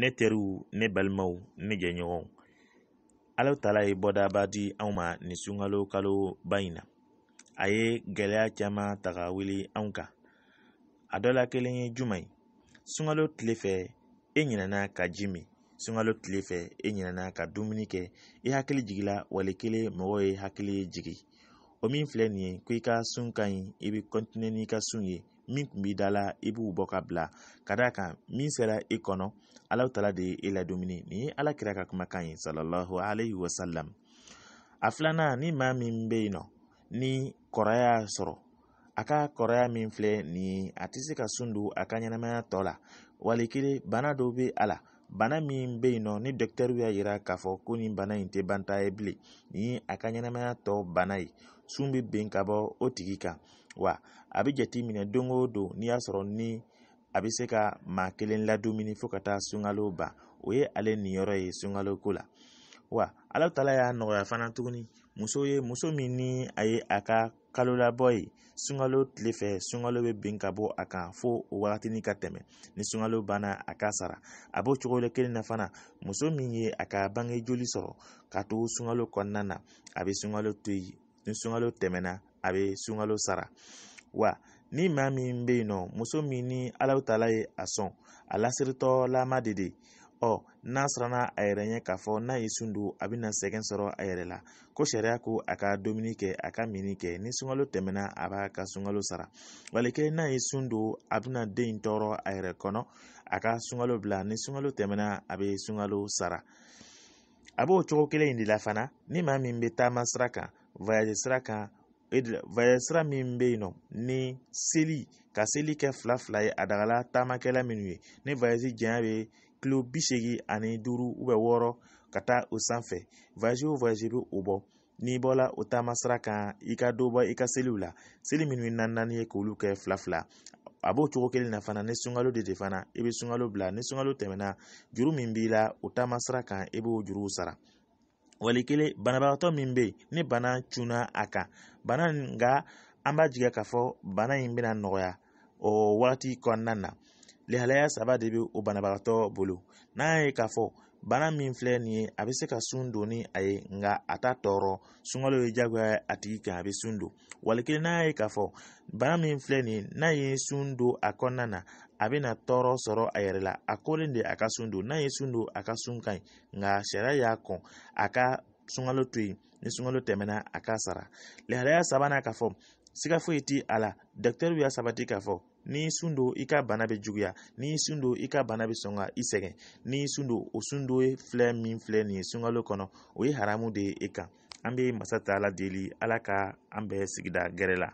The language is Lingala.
ne teriw ne balimaw ne jɛɲɔgɔnw alaw tala ye bɔdaba di anw ma nin sunkalo kalo ba in na a ye gɛlɛya caman ta ka wuli anw kan a dɔ la kelen ye juman ye sunkalo tile fɛ e ɲinɛna ka ji min sunkalo tile fɛ e ɲinɛna ka dumuni kɛ i e hakili jigila wali kelen mɔgɔ ye hakili jigi o min filɛ nin ye ko i ka sun ka ɲi i bɛ n'i ka sun ye min kun b'i da la i b'u bɔ ka bila ka d'a kan min sera i kɔnɔ alaw tala de ye e dumuni nin ye ala kira ka kumakan ye salallahu alayhi wa salam a filanan ni maa min bɛ yen nɔ ni kɔrɔya y'a sɔrɔ a ka kɔrɔya min filɛ nin ye a tɛ se ka sun don a ka ɲɛnamaya tɔ la wali kelen bana dɔ bɛ a la bana min bɛ yen nɔ ni dɔkitɛriw y'a yira k'a fɔ ko nin bana in tɛ banta ye bilen ni a ka ɲɛnamaya tɔ bana ye sun bɛ ben ka bɔ o tigi kan wa a bɛ jate minɛ don o don n'i y'a sɔrɔ ni a bɛ se ka maa kelen ladumuni fo ka taa sunkalo ban o ye ale niyɔrɔ ye sunkalo ko la wa ala taala y'a nɔgɔya fana tuguni muso ye muso min ni a ye a ka kalo labɔ ye sunkalo tile fɛ sunkalo bɛ bin ka bɔ a kan fo o wagatini ka tɛmɛ ni sunkalo banna a k'a sara a b'o cogo de kelen na fana muso min ye a ka bange joli sɔrɔ ka to sunkalo kɔnɔna na a bɛ sunkalo to yen ni sunkalo tɛmɛna a bɛ sunkalo sara wa ni maa min bɛ yen nɔ muso min ni alaw taala ye a sɔn a lasiritɔlama de don ɔ n'a siranna a yɛrɛ ɲɛ k'a fɔ n'a ye sun don a bɛna sɛgɛn sɔrɔ a yɛrɛ la ko sariya ko a ka dumuni kɛ a ka mini kɛ ni sunkalo tɛmɛna a b'a ka sunkalo sara wali kelen n'a ye sun don a bɛna den in tɔɔrɔ a yɛrɛ kɔnɔ a ka sunkalo bila ni sunkalo tɛmɛna a bɛ sunkalo sara a b'o cogo kelen in de la fana ni maa min bɛ taama sira kan voyage sira kan e sira min bɛ yen nɔ ni seli ka seli kɛ fila fila ye a dagala taamakɛla minnu ye ni janya bɛ kilo bi seegin ani duuru wɔɔrɔ ka taa o sanfɛ o bɛ o bɔ n'i bɔla o taama sira kan i ka dɔ bɔ i ka seliw la seli minnu ye naani ye k'olu kɛ fila fila a b'o cogo kelen na fana ni sunkalo de de fana i bɛ sunkalo bila ni sunkalo tɛmɛna juru min b'i la o taama sira kan i b'o juruw sara wali kelen banabagatɔ min bɛ yen ni bana cunna a kan bana nka an b'a jigiya k'a fɔ bana in bɛna nɔgɔya o wagati kɔnɔna na lahalaya saba de bɛ o banabagatɔ bolo n'a ye k'a fɔ bana min filɛ nin ye a bɛ se ka sun don ni a ye nka a t'a tɔɔrɔ sunkalo ye diyagoya a tigi kan a bɛ sun don wali kelen n'a ye k'a fɔ bana min filɛ nin ye n'a ye sun don a kɔnɔna na a bɛna tɔɔrɔ sɔrɔ a yɛrɛ la a kolen de a ka sun don n'a ye sun don a ka sun ka ɲi nka sariya y'a kɔn a ka sunkalo to yen ni sunkalo tɛmɛna a k'a sara lahalaya sabanan k'a fɔ siga foyi ti a la dɔkitɛriw y'a sabati k'a fɔ n'i sun don i ka bana bɛ juguya n'i sun don i ka bana bɛ sɔn ka i sɛgɛn n'i sun don o sun don filɛ min filɛ nin ye sunkalo kɔnɔ o ye haramu de ye e kan an bɛ masa ta ala deli ala ka an bɛɛ sigida gɛrɛ la